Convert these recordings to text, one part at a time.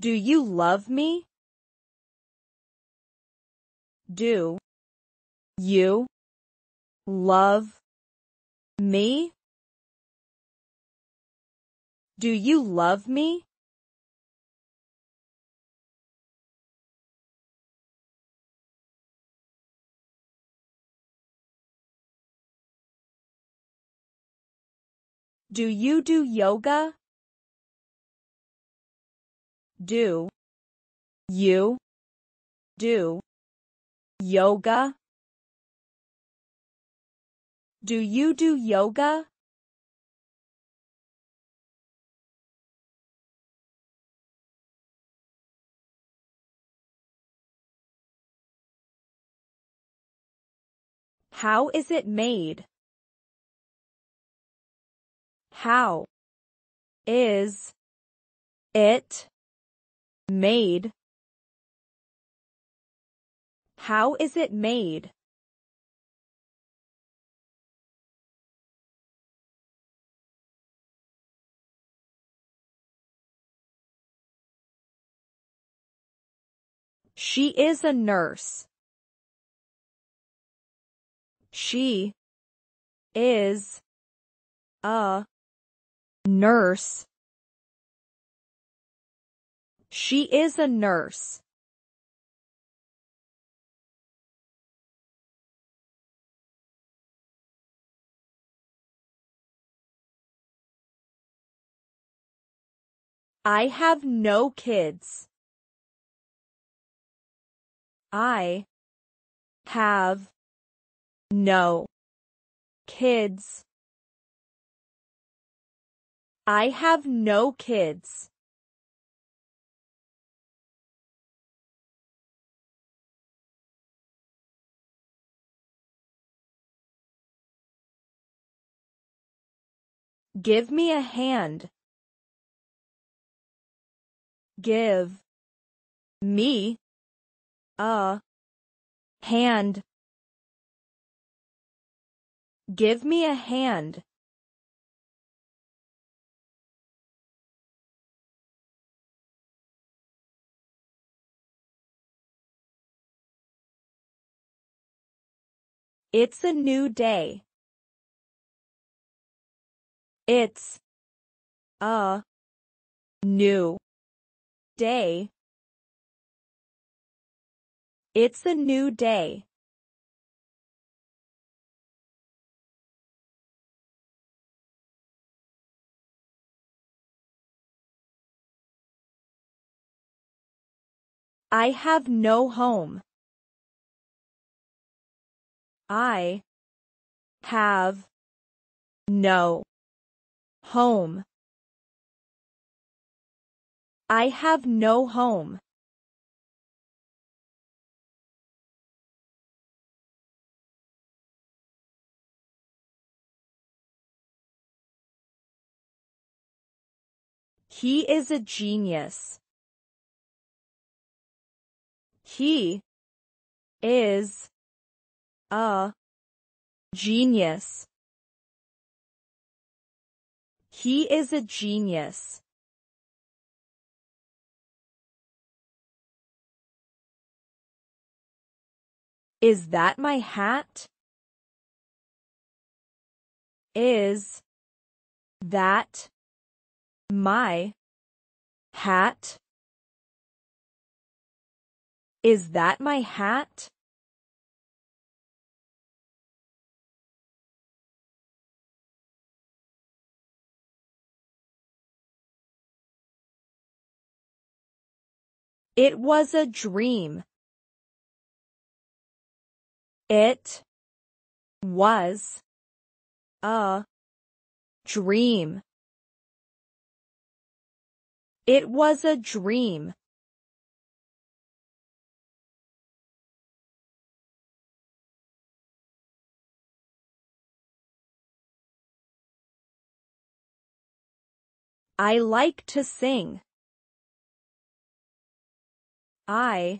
Do you love me? Do you love me? Do you love me? Do you do yoga? do you do yoga do you do yoga How is it made? How is it Made. How is it made? She is a nurse. She is a nurse. She is a nurse. I have no kids. I have no kids. I have no kids. Give me a hand. Give me a hand. Give me a hand. It's a new day. It's a new day. It's a new day. I have no home. I have no Home. I have no home. He is a genius. He is a genius. He is a genius. Is that my hat? Is that my hat? Is that my hat? It was a dream. It was a dream. It was a dream. I like to sing. I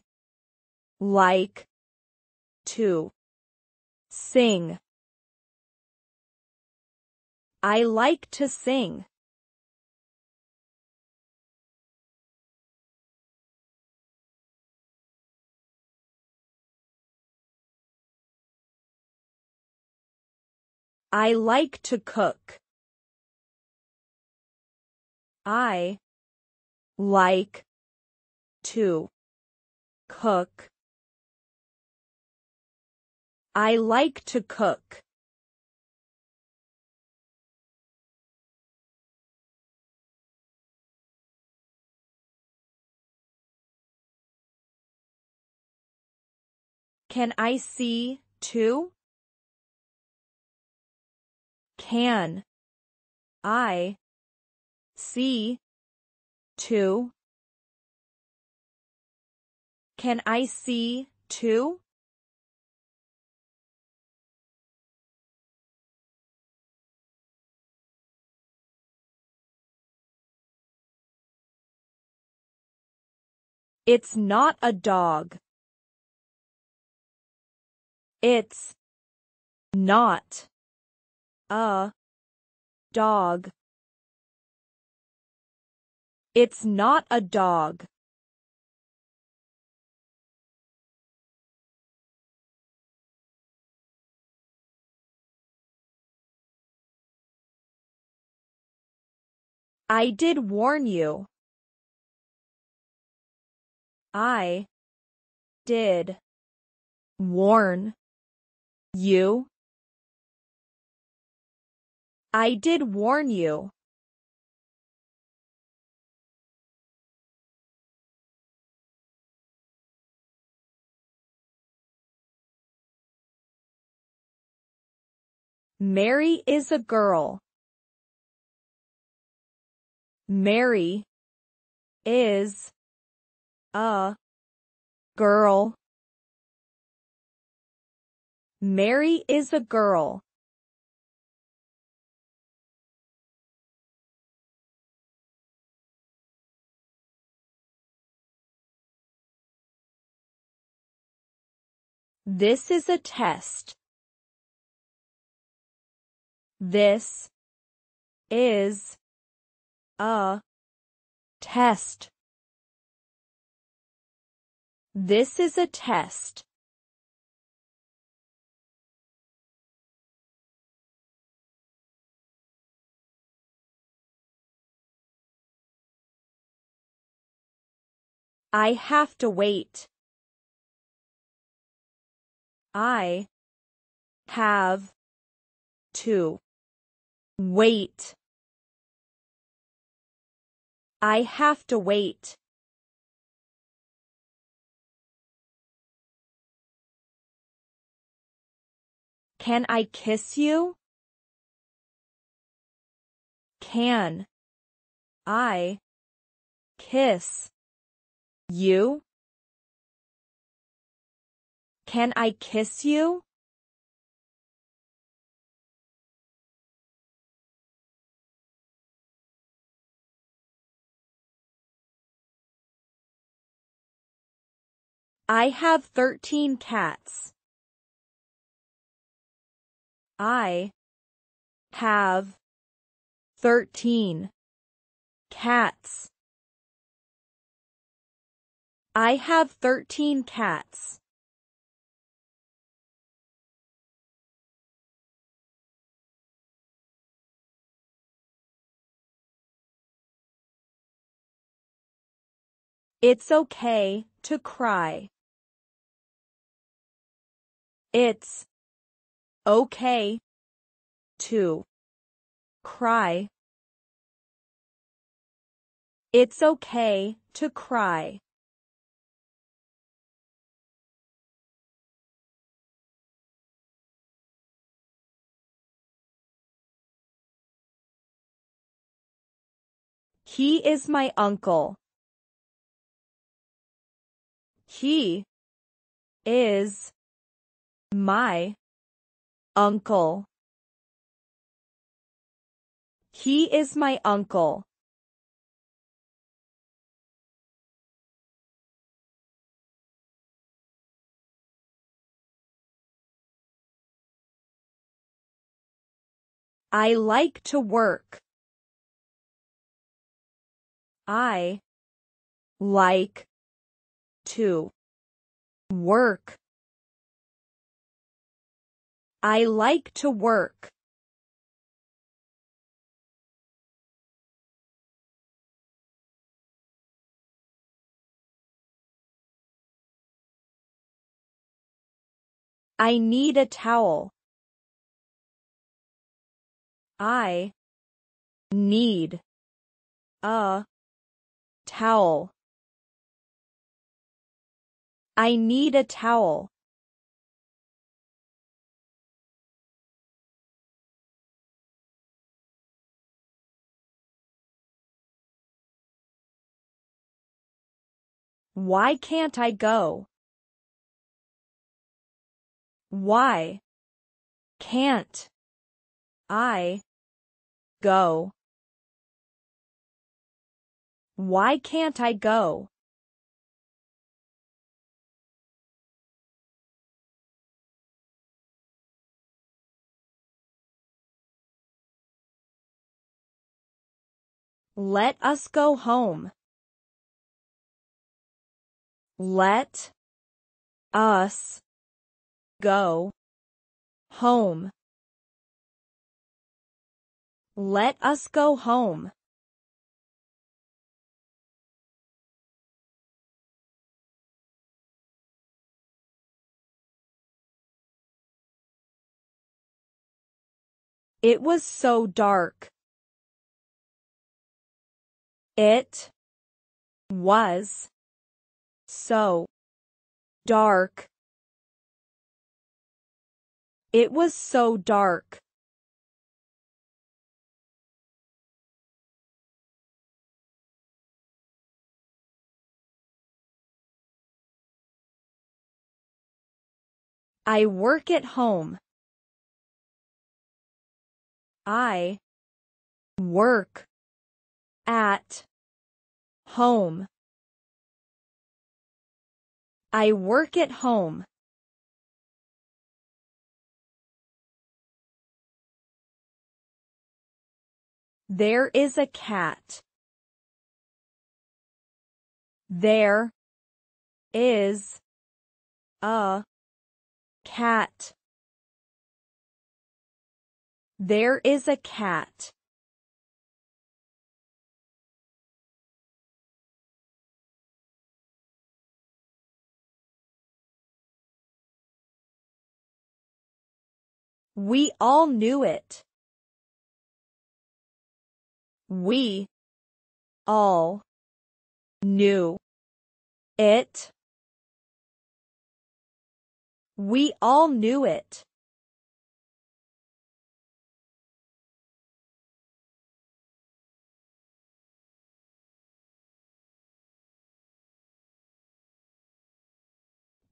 like to sing. I like to sing. I like to cook. I like to cook I like to cook. Can I see, too? Can I see, too? Can I see two? It's not a dog. It's not a dog. It's not a dog. I did warn you. I did warn you. I did warn you. Mary is a girl. Mary is a girl. Mary is a girl. This is a test. This is a test. This is a test. I have to wait. I have to wait. I have to wait. Can I kiss you? Can I kiss you? Can I kiss you? I have 13 cats. I have 13 cats. I have 13 cats. It's okay to cry. It's okay to cry. It's okay to cry. He is my uncle. He is my uncle. He is my uncle. I like to work. I like to work. I like to work. I need a towel. I need a towel. I need a towel. Why can't I go? Why can't I go? Why can't I go? Let us go home. Let us go home. Let us go home. It was so dark. It was so dark. It was so dark. I work at home. I work at home. I work at home. There is a cat. There is a cat. There is a cat. We all knew it. We all knew it. We all knew it.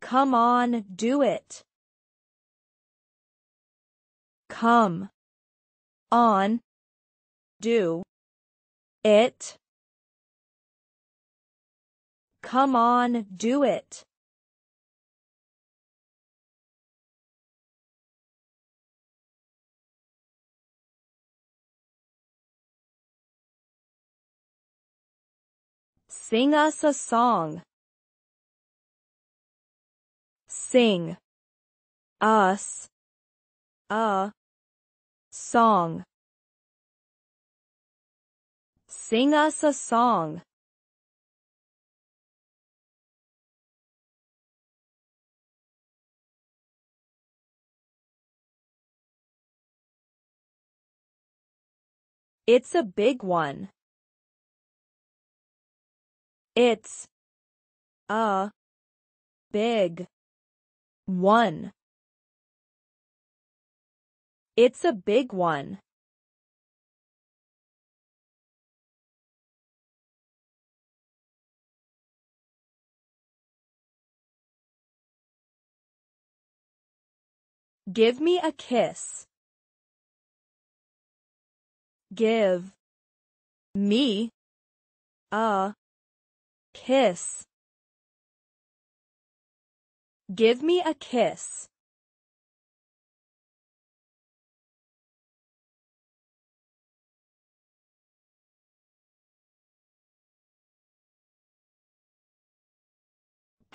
Come on, do it come on do it come on do it Sing us a song. Sing us a Song. Sing us a song. It's a big one. It's a big one. It's a big one. Give me a kiss. Give me a kiss. Give me a kiss.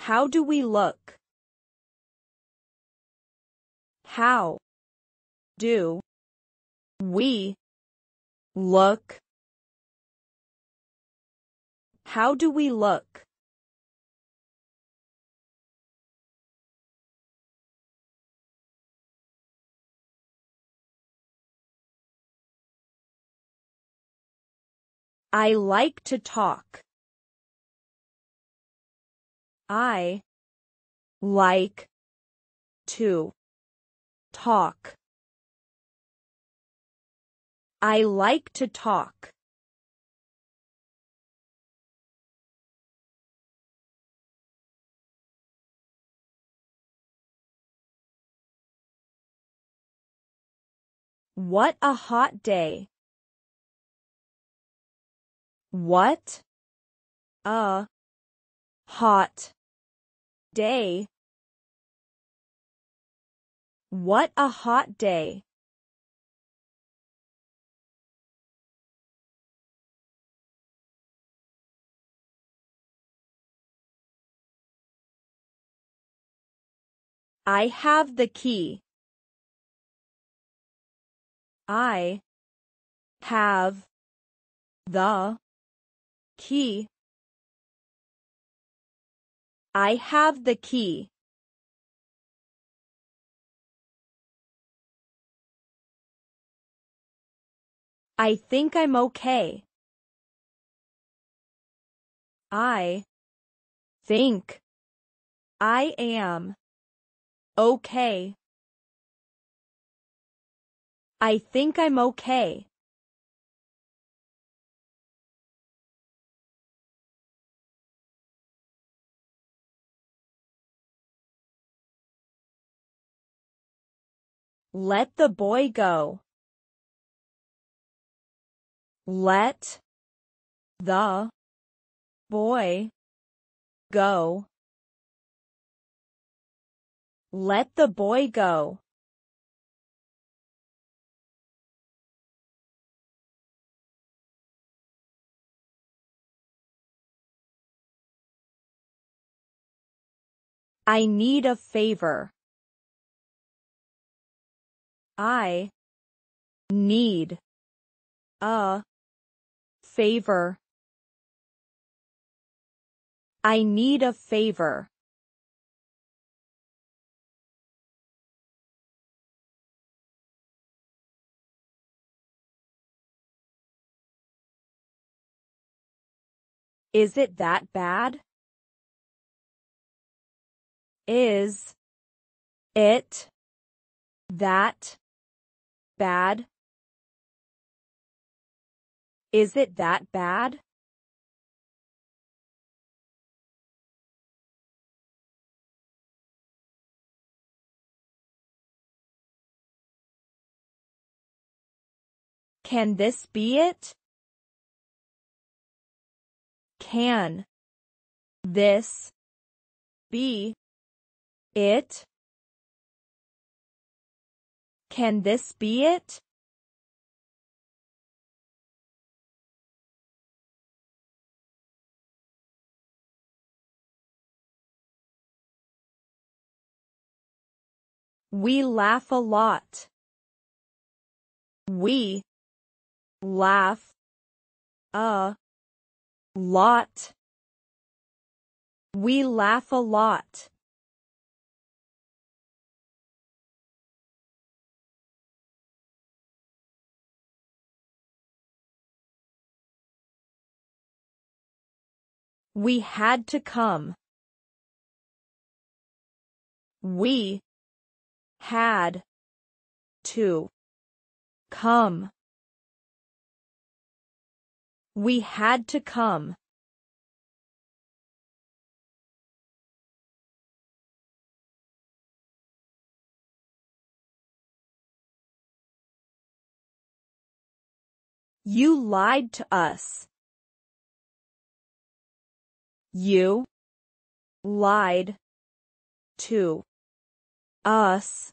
How do we look? How do we look? How do we look? I like to talk. I like to talk. I like to talk. What a hot day. What a hot day what a hot day I have the key. I have the key. I have the key. I think I'm okay. I think I am okay. I think I'm okay. Let the boy go. Let the boy go. Let the boy go. I need a favor. I need a favor. I need a favor. Is it that bad? Is it that Bad? Is it that bad? Can this be it? Can this be it? Can this be it? We laugh a lot. We laugh a lot. We laugh a lot. We had to come. We had to come. We had to come. You lied to us. You lied to us.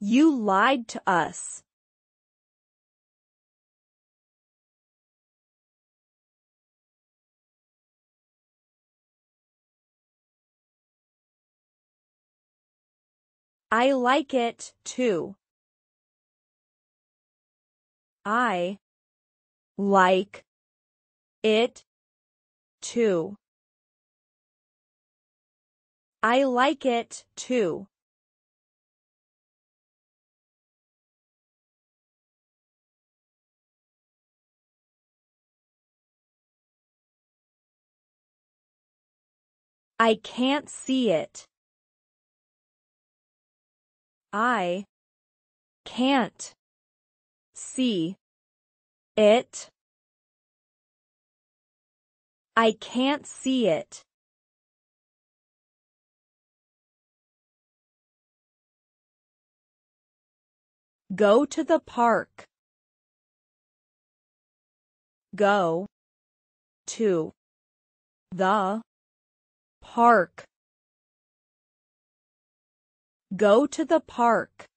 You lied to us. I like it, too. I like it. Too. I like it, too. I can't see it. I can't see it. I can't see it. Go to the park. Go to the park. Go to the park.